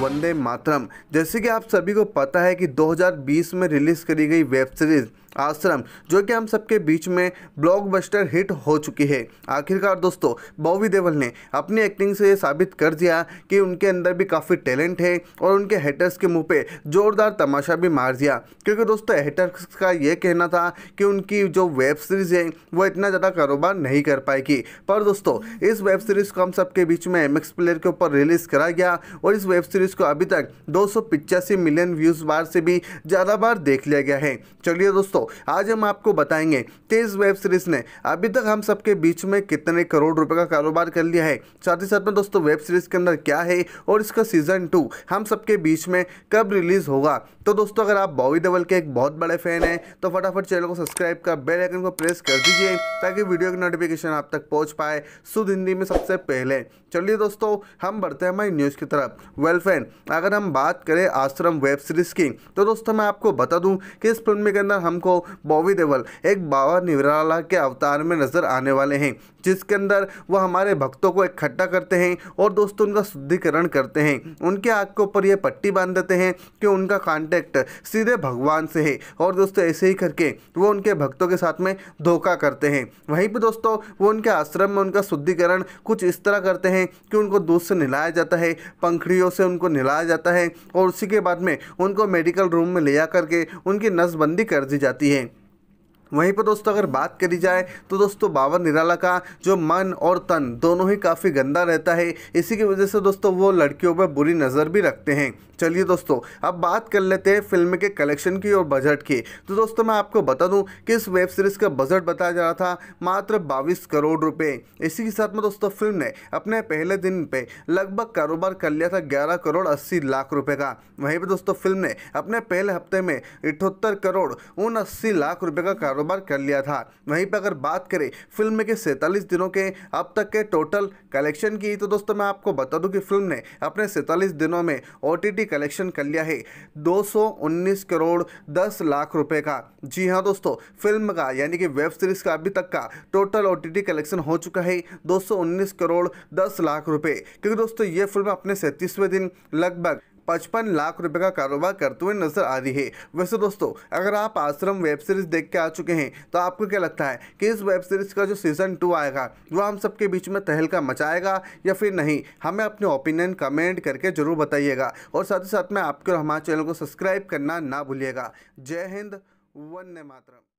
वंदे मातरम जैसे कि आप सभी को पता है कि 2020 में रिलीज़ करी गई वेब सीरीज़ आश्रम जो कि हम सबके बीच में ब्लॉकबस्टर हिट हो चुकी है आखिरकार दोस्तों बॉबी देवल ने अपनी एक्टिंग से साबित कर दिया कि उनके अंदर भी काफ़ी टैलेंट है और उनके हेटर्स के मुंह पे जोरदार तमाशा भी मार दिया क्योंकि दोस्तों हेटर्स का ये कहना था कि उनकी जो वेब सीरीज़ है वो इतना ज़्यादा कारोबार नहीं कर पाएगी पर दोस्तों इस वेब सीरीज़ को हम सबके बीच में एम प्लेयर के ऊपर रिलीज़ करा गया और इस वेब सीरीज़ को अभी तक दो मिलियन व्यूज़ बार से भी ज़्यादा बार देख लिया गया है चलिए दोस्तों दोस्तों आज हम आपको बताएंगे तेज वेब सीरीज ने अभी तक हम सबके बीच में कितने करोड़ रुपए का कारोबार कर लिया है साथ ही साथ में दोस्तों वेब सीरीज के अंदर क्या है और इसका सीजन टू हम सबके बीच में कब रिलीज होगा तो दोस्तों अगर आप बॉबी देवल के एक बहुत बड़े फैन हैं तो फटाफट चैनल को सब्सक्राइब कर बेल आइकन को प्रेस कर दीजिए ताकि वीडियो की नोटिफिकेशन आप तक पहुंच पाए शुद्ध हिंदी में सबसे पहले चलिए दोस्तों हम बढ़ते हैं हमारी न्यूज़ की तरफ वेल फैन अगर हम बात करें आश्रम वेब सीरीज की तो दोस्तों मैं आपको बता दूं कि इस फिल्म के अंदर हमको को बॉबी देवल एक बाबा निवराला के अवतार में नज़र आने वाले हैं जिसके अंदर वह हमारे भक्तों को इकट्ठा करते हैं और दोस्तों उनका शुद्धिकरण करते हैं उनके आँख के ऊपर ये पट्टी बांध देते हैं कि उनका कांटेक्ट सीधे भगवान से है और दोस्तों ऐसे ही करके वो उनके भक्तों के साथ में धोखा करते हैं वहीं पर दोस्तों वो उनके आश्रम में उनका शुद्धिकरण कुछ इस तरह करते हैं कि उनको दूध से नहलाया जाता है पंखड़ियों से उनको नहलाया जाता है और उसी के बाद में उनको मेडिकल रूम में ले जा करके उनकी नसबंदी कर दी जाती करती है वहीं पर दोस्तों अगर बात करी जाए तो दोस्तों बाबा निराला का जो मन और तन दोनों ही काफ़ी गंदा रहता है इसी की वजह से दोस्तों वो लड़कियों पर बुरी नज़र भी रखते हैं चलिए दोस्तों अब बात कर लेते हैं फिल्म के कलेक्शन की और बजट की तो दोस्तों मैं आपको बता दूं कि इस वेब सीरीज़ का बजट बताया जा रहा था मात्र बाईस करोड़ रुपए इसी के साथ में दोस्तों फिल्म ने अपने पहले दिन पे लगभग कारोबार कर लिया था ग्यारह करोड़ अस्सी लाख रुपए का वहीं पर दोस्तों फिल्म ने अपने पहले हफ्ते में अठहत्तर करोड़ उन लाख रुपये का कारोबार कर लिया था वहीं पर अगर बात करें फिल्म के सैंतालीस दिनों के अब तक के टोटल कलेक्शन की तो दोस्तों मैं आपको बता दूं कि फिल्म ने अपने सैंतालीस दिनों में ओ कलेक्शन कर लिया है दो करोड़ दस लाख रुपये का जी हाँ दोस्तों फिल्म का यानी कि वेब सीरीज़ का अभी तक का टोटल ओ कलेक्शन हो चुका है दो करोड़ 10 लाख रुपए क्योंकि दोस्तों ये फिल्म अपने सैंतीसवें दिन लगभग पचपन लाख रुपए का कारोबार करते हुए नजर आ रही है वैसे दोस्तों अगर आप आश्रम वेब सीरीज देख के आ चुके हैं तो आपको क्या लगता है कि इस वेब सीरीज का जो सीजन टू आएगा वो हम सबके बीच में तहलका मचाएगा या फिर नहीं हमें अपने ओपिनियन कमेंट करके जरूर बताइएगा और साथ ही साथ में आपके और हमारे चैनल को सब्सक्राइब करना ना भूलिएगा जय हिंद वन्य मातरम